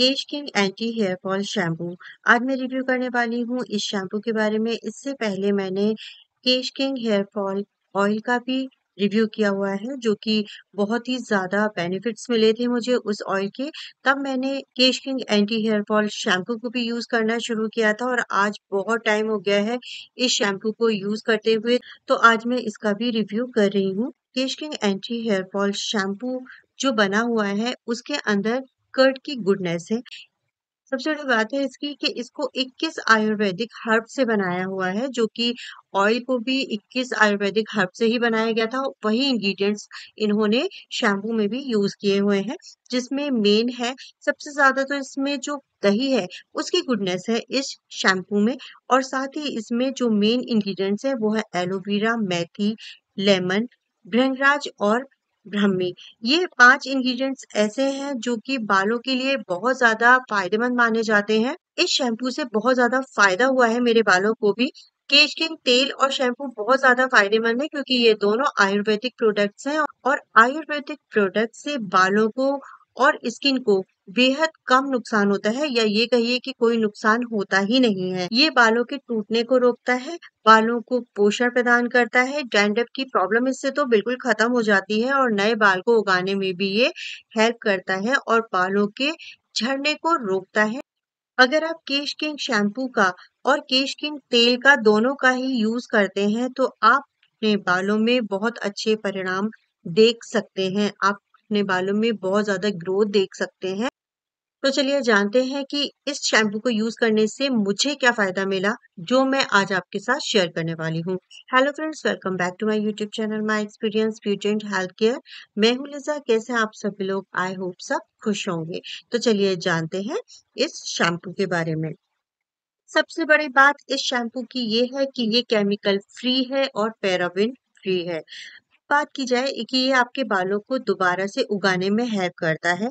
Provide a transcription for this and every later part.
केश King anti hair fall shampoo आज मैं review करने वाली हूँ इस शैम्पू के बारे में इससे पहले मैंने Kesh King hair fall oil का भी रिव्यू किया हुआ है जो कि बहुत ही ज़्यादा बेनिफिट्स मिले थे मुझे उस ऑयल के तब मैंने Kesh King anti hair fall shampoo को भी यूज़ करना शुरू किया था और आज बहुत टाइम हो गया है इस शैम्पू को यूज़ करते हुए तो आज मैं इसका भी रिव्यू कर रही हूँ Kesh King anti hair fall shampoo जो बना हुआ है उसके अंदर कर्ड की गुडनेस है सबसे बड़ी बात है इसकी कि इसको 21 आयुर्वेदिक हर्ब से बनाया हुआ है जो कि ऑयल को भी 21 आयुर्वेदिक हर्ब से ही बनाया गया था वही इंग्रेडिएंट्स इन्होंने शैम्पू में भी यूज किए हुए हैं जिसमें मेन है सबसे ज्यादा तो इसमें जो दही है उसकी गुडनेस है इस शैम्पू में और साथ ही इसमें जो मेन इंग्रीडियंट्स है वो है एलोवेरा मेथी लेमन भृंगराज और ब्रह्मी ये पांच इंग्रेडिएंट्स ऐसे हैं जो कि बालों के लिए बहुत ज्यादा फायदेमंद माने जाते हैं इस शैम्पू से बहुत ज्यादा फायदा हुआ है मेरे बालों को भी केश किंग तेल और शैम्पू बहुत ज्यादा फायदेमंद है क्योंकि ये दोनों आयुर्वेदिक प्रोडक्ट्स हैं और आयुर्वेदिक प्रोडक्ट से बालों को और स्किन को बेहद कम नुकसान होता है या ये कहिए कि कोई नुकसान होता ही नहीं है ये बालों के टूटने को रोकता है बालों को पोषण प्रदान करता है डैंडप की प्रॉब्लम इससे तो बिल्कुल खत्म हो जाती है और नए बाल को उगाने में भी ये हेल्प करता है और बालों के झड़ने को रोकता है अगर आप केश किंग शैम्पू का और केश किंग तेल का दोनों का ही यूज करते हैं तो आप अपने बालों में बहुत अच्छे परिणाम देख सकते हैं आप अपने बालों में बहुत ज्यादा ग्रोथ देख सकते हैं तो चलिए जानते हैं कि इस शैम्पू को यूज करने से मुझे क्या फायदा मिला जो मैं आज आपके साथ शेयर करने वाली हूँ hello friends welcome back to my YouTube channel my experience beauty and health care मैं हूँ लिजा कैसे आप सभी लोग आई होप सब खुश होंगे तो चलिए जानते हैं इस शैम्पू के बारे में सबसे बड़ी बात इस शैम्पू की ये है कि ये केमिकल फ्री है और पैराबिन फ्री है बात की जाए कि ये आपके बालों को दोबारा से उगाने में हेल्प करता है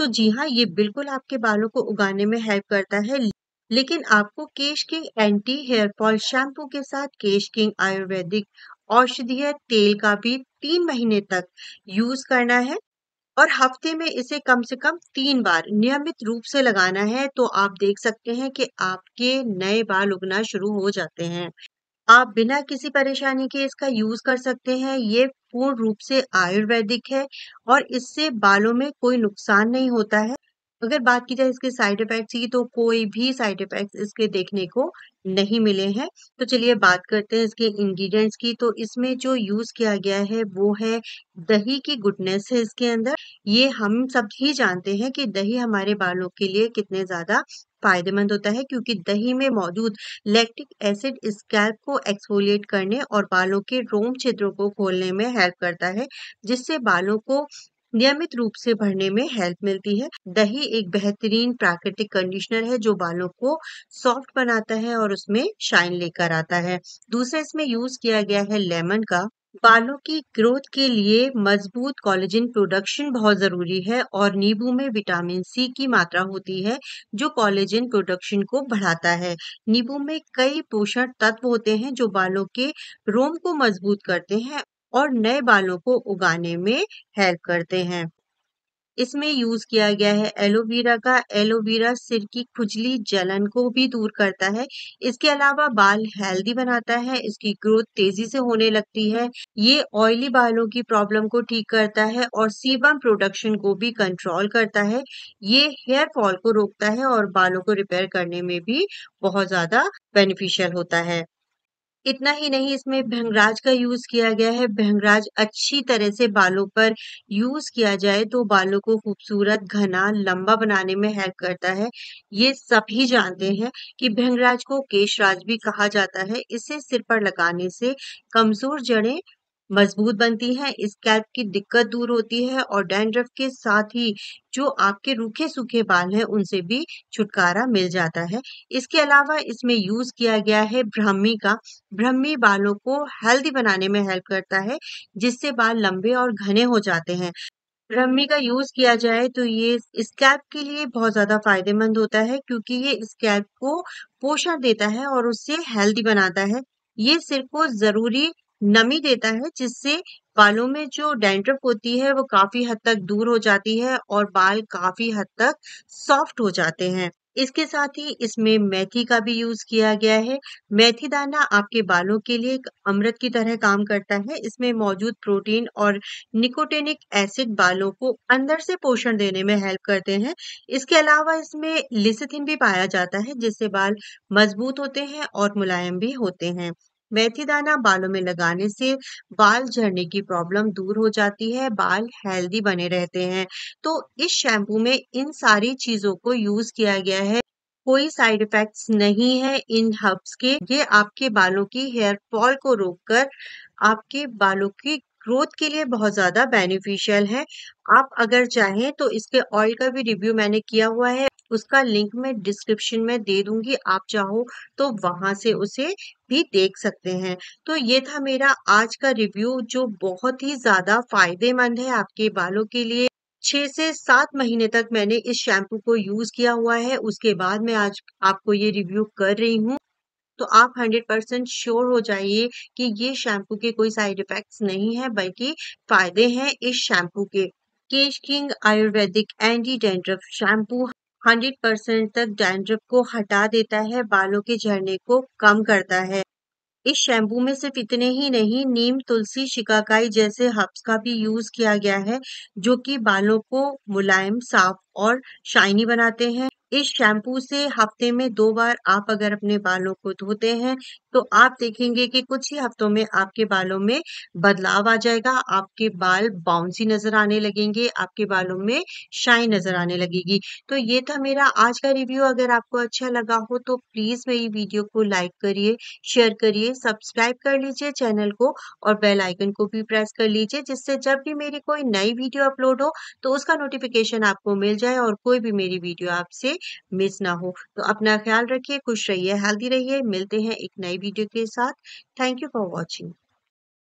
तो जी हाँ ये बिल्कुल आपके बालों को उगाने में हेल्प करता है लेकिन आपको Kesh King anti hair fall shampoo के साथ केश किंग आयुर्वेदिक औषधीय तेल का भी तीन महीने तक यूज करना है और हफ्ते में इसे कम से कम तीन बार नियमित रूप से लगाना है तो आप देख सकते हैं कि आपके नए बाल उगना शुरू हो जाते हैं आप बिना किसी परेशानी के इसका यूज कर सकते हैं ये पूर्ण रूप से आयुर्वेदिक है और इससे बालों में कोई नुकसान नहीं होता है अगर बात की जाए इसके साइड इफेक्ट्स की तो कोई भी साइड इफेक्ट्स इसके देखने को नहीं मिले हैं तो चलिए बात करते हैं इसके इंग्रेडिएंट्स की तो इसमें जो यूज किया गया है वो है दही की गुडनेस है इसके अंदर ये हम सब ही जानते हैं कि दही हमारे बालों के लिए कितने ज्यादा फायदेमंद होता है क्योंकि दही में मौजूद लैक्टिक एसिड स्कैल्प को एक्सफोलिएट करने और बालों के रोम छिद्रों को खोलने में हेल्प करता है जिससे बालों को नियमित रूप से भरने में हेल्प मिलती है दही एक बेहतरीन प्राकृतिक कंडीशनर है जो बालों को सॉफ्ट बनाता है और उसमें शाइन लेकर आता है दूसरा इसमें यूज किया गया है लेमन का बालों की ग्रोथ के लिए मजबूत कोलेजन प्रोडक्शन बहुत ज़रूरी है और नींबू में विटामिन सी की मात्रा होती है जो कॉलेजिन प्रोडक्शन को बढ़ाता है नींबू में कई पोषण तत्व होते हैं जो बालों के रोम को मजबूत करते हैं और नए बालों को उगाने में हेल्प करते हैं इसमें यूज किया गया है एलोवेरा का एलोवेरा सिर की खुजली जलन को भी दूर करता है इसके अलावा बाल हेल्दी बनाता है इसकी ग्रोथ तेजी से होने लगती है ये ऑयली बालों की प्रॉब्लम को ठीक करता है और सीबम प्रोडक्शन को भी कंट्रोल करता है ये हेयर फॉल को रोकता है और बालों को रिपेयर करने में भी बहुत ज्यादा बेनिफिशियल होता है इतना ही नहीं इसमें भंगराज का यूज किया गया है भंगराज अच्छी तरह से बालों पर यूज किया जाए तो बालों को खूबसूरत घना लंबा बनाने में हेल्प करता है ये सभी जानते हैं कि भंगराज को केशराज भी कहा जाता है इसे सिर पर लगाने से कमजोर जड़ें मजबूत बनती है स्कैल्प की दिक्कत दूर होती है और डैंड्रफ के साथ ही जो आपके रूखे सूखे बाल हैं उनसे भी छुटकारा मिल जाता है इसके अलावा इसमें यूज किया गया है ब्रह्मी का ब्रह्मी बालों को हेल्दी बनाने में हेल्प करता है जिससे बाल लंबे और घने हो जाते हैं ब्रह्मी का यूज किया जाए तो ये स्कैल्प के लिए बहुत ज्यादा फायदेमंद होता है क्योंकि ये स्कैल्प को पोषण देता है और उससे हेल्दी बनाता है ये सिर को जरूरी नमी देता है जिससे बालों में जो डेंड्रफ होती है वो काफी हद तक दूर हो जाती है और बाल काफी हद तक सॉफ्ट हो जाते हैं इसके साथ ही इसमें मेथी का भी यूज किया गया है मेथी दाना आपके बालों के लिए एक अमृत की तरह काम करता है इसमें मौजूद प्रोटीन और निकोटेनिक एसिड बालों को अंदर से पोषण देने में हेल्प करते हैं इसके अलावा इसमें लिसिथिन भी पाया जाता है जिससे बाल मजबूत होते हैं और मुलायम भी होते हैं मेथी दाना बालों में लगाने से बाल झड़ने की प्रॉब्लम दूर हो जाती है बाल हेल्दी बने रहते हैं तो इस शैम्पू में इन सारी चीजों को यूज किया गया है कोई साइड इफेक्ट्स नहीं है इन हर्ब्स के ये आपके बालों की हेयर फॉल को रोककर आपके बालों की ग्रोथ के लिए बहुत ज़्यादा बेनिफिशियल है आप अगर चाहें तो इसके ऑयल का भी रिव्यू मैंने किया हुआ है उसका लिंक मैं डिस्क्रिप्शन में दे दूंगी आप चाहो तो वहां से उसे भी देख सकते हैं तो ये था मेरा आज का रिव्यू जो बहुत ही ज़्यादा फायदेमंद है आपके बालों के लिए छह से सात महीने तक मैंने इस शैम्पू को यूज किया हुआ है उसके बाद मैं आज आपको ये रिव्यू कर रही हूँ तो आप हंड्रेड परसेंट श्योर हो जाइए कि ये शैम्पू के कोई साइड इफेक्ट्स नहीं है बल्कि फायदे हैं इस शैम्पू के Kesh King Ayurvedic anti dandruff shampoo 100 percent तक डेंड्रफ को हटा देता है बालों के झड़ने को कम करता है इस शैम्पू में सिर्फ इतने ही नहीं नीम तुलसी शिकाकाई जैसे हर्ब्स का भी यूज किया गया है जो कि बालों को मुलायम साफ और शाइनी बनाते हैं इस शैम्पू से हफ्ते में दो बार आप अगर अपने बालों को धोते हैं तो आप देखेंगे कि कुछ ही हफ्तों में आपके बालों में बदलाव आ जाएगा आपके बाल बाउंसी नजर आने लगेंगे आपके बालों में शाइन नजर आने लगेगी तो ये था मेरा आज का रिव्यू अगर आपको अच्छा लगा हो तो प्लीज मेरी वीडियो को लाइक करिए शेयर करिए सब्सक्राइब कर लीजिए चैनल को और बेल आइकन को भी प्रेस कर लीजिए जिससे जब भी मेरी कोई नई वीडियो अपलोड हो तो उसका नोटिफिकेशन आपको मिल जाए और कोई भी मेरी वीडियो आपसे मिस ना हो तो अपना ख्याल रखिए खुश रहिए हेल्दी रहिए मिलते हैं एक नई वीडियो के साथ थैंक यू फॉर वॉचिंग